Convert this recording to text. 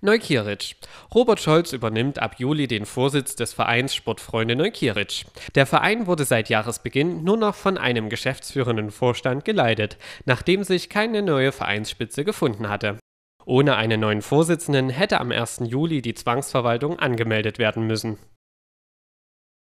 Neukieric. Robert Scholz übernimmt ab Juli den Vorsitz des Vereins Sportfreunde Neukieric. Der Verein wurde seit Jahresbeginn nur noch von einem geschäftsführenden Vorstand geleitet, nachdem sich keine neue Vereinsspitze gefunden hatte. Ohne einen neuen Vorsitzenden hätte am 1. Juli die Zwangsverwaltung angemeldet werden müssen.